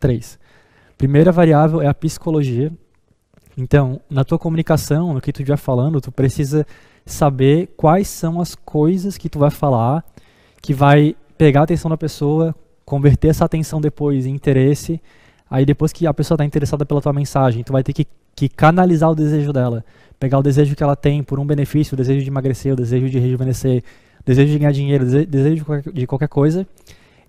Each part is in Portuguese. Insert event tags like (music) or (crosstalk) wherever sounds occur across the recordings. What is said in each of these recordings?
Três. Primeira variável é a psicologia. Então, na tua comunicação, no que tu já falando, tu precisa saber quais são as coisas que tu vai falar que vai pegar a atenção da pessoa, converter essa atenção depois em interesse. Aí depois que a pessoa está interessada pela tua mensagem, tu vai ter que, que, canalizar o desejo dela, pegar o desejo que ela tem por um benefício, o desejo de emagrecer, o desejo de rejuvenescer, o desejo de ganhar dinheiro, o desejo de qualquer coisa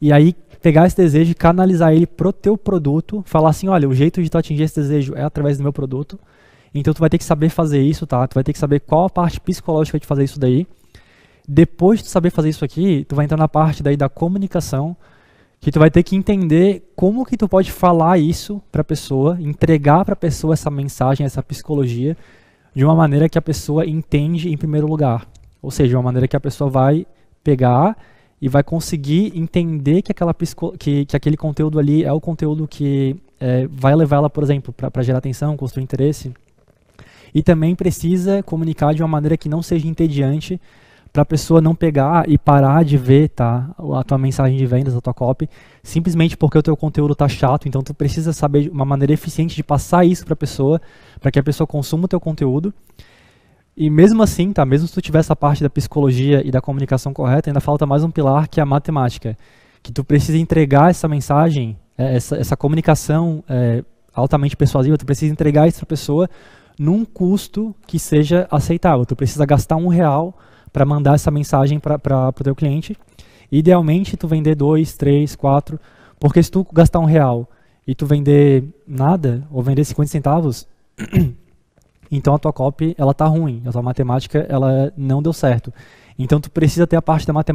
e aí pegar esse desejo e canalizar ele pro teu produto, falar assim, olha, o jeito de tu atingir esse desejo é através do meu produto. Então tu vai ter que saber fazer isso, tá? Tu vai ter que saber qual a parte psicológica de fazer isso daí. Depois de saber fazer isso aqui, tu vai entrar na parte daí da comunicação, que tu vai ter que entender como que tu pode falar isso para a pessoa, entregar para a pessoa essa mensagem, essa psicologia, de uma maneira que a pessoa entende em primeiro lugar. Ou seja, uma maneira que a pessoa vai pegar e vai conseguir entender que, aquela que, que aquele conteúdo ali é o conteúdo que é, vai levar ela, por exemplo, para gerar atenção, construir interesse. E também precisa comunicar de uma maneira que não seja entediante, para a pessoa não pegar e parar de ver tá, a tua mensagem de vendas, a tua copy, simplesmente porque o teu conteúdo está chato, então tu precisa saber uma maneira eficiente de passar isso para a pessoa, para que a pessoa consuma o teu conteúdo e mesmo assim, tá? Mesmo se tu tiver essa parte da psicologia e da comunicação correta, ainda falta mais um pilar que é a matemática, que tu precisa entregar essa mensagem, é, essa, essa comunicação é, altamente persuasiva, tu precisa entregar isso para a pessoa num custo que seja aceitável. Tu precisa gastar um real para mandar essa mensagem para o teu cliente. Idealmente, tu vender dois, três, quatro, porque se tu gastar um real e tu vender nada ou vender 50 centavos, (clears throat) Então a tua copy, ela tá ruim, a tua matemática, ela não deu certo. Então tu precisa ter a parte da matemática